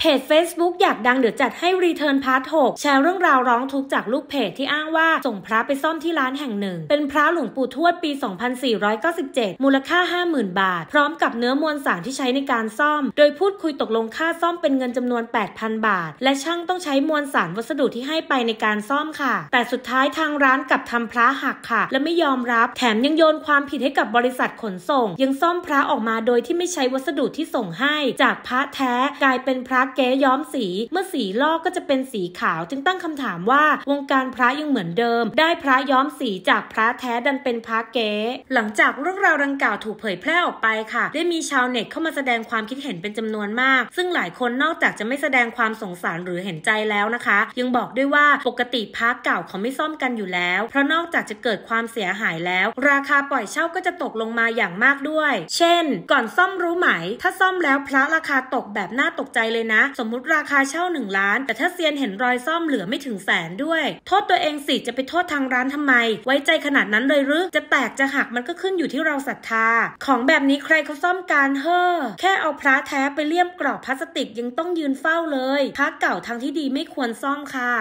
เพจ Facebook อยากดังเดี๋ยวจัดให้รีเทิร์นพาร์ท6แชร์เรื่องราวร้องทุกข์จากลูกเพจที่อ้างว่า ส่งพระไปซ่อมที่ร้านแห่งหนึ่ง เป็นพระหลวงปู่ทวดปี 2497 มูลค่า 50,000 บาท พร้อมกับเนื้อมวลสารที่ใช้ในการซ่อม โดยพูดคุยตกลงค่าซ่อมเป็นเงินจำนวน 8,000 บาท และช่างต้องใช้มวลสารวัสดุที่ให้ไปในการซ่อมค่ะ แต่สุดท้ายทางร้านกลับทำพระหักค่ะ และไม่ยอมรับแถมยังโยนความผิดให้กับบริษัทขนส่ง ยังซ่อมพระออกมาโดยที่ไม่ใช้วัสดุที่ส่งให้จากพระแท้กลายเป็นพระเก๊ย้อมสีเมื่อสีลอกก็จะเป็นสีขาว จึงตั้งคำถามว่าวงการพระยังเหมือนเดิม ได้พระย้อมสีจากพระแท้ดันเป็นพระเก๋หลังจากเรื่องราวดังกล่าวถูกเผยแพร่ออกไปค่ะได้มีชาวเน็ตเข้ามาแสดงความคิดเห็นเป็นจำนวนมาก ซึ่งหลายคนนอกจากจะไม่แสดงความสงสารหรือเห็นใจแล้วนะคะ ยังบอกด้วยว่าปกติพระเก่าเขาไม่ซ่อมกันอยู่แล้ว เพราะนอกจากจะเกิดความเสียหายแล้ว ราคาปล่อยเช่าก็จะตกลงมาอย่างมากด้วยเช่น ก่อนซ่อมรู้ไหม ถ้าซ่อมแล้วพระราคาตกแบบน่าตกใจเลยนะสมมุติราคาเช่า 1 ล้าน แต่ถ้าเซียนเห็นรอยซ่อมเหลือไม่ถึงแสนด้วย โทษตัวเองสิจะไปโทษทางร้านทำไม ไว้ใจขนาดนั้นเลยหรือจะแตกจะหักมันก็ขึ้นอยู่ที่เราศรัทธา ของแบบนี้ใครเขาซ่อมการเฮ้อแค่เอาพระแท้ไปเลี่ยมกรอบพลาสติกยังต้องยืนเฝ้าเลยพระเก่าทางที่ดีไม่ควรซ่อมค่ะ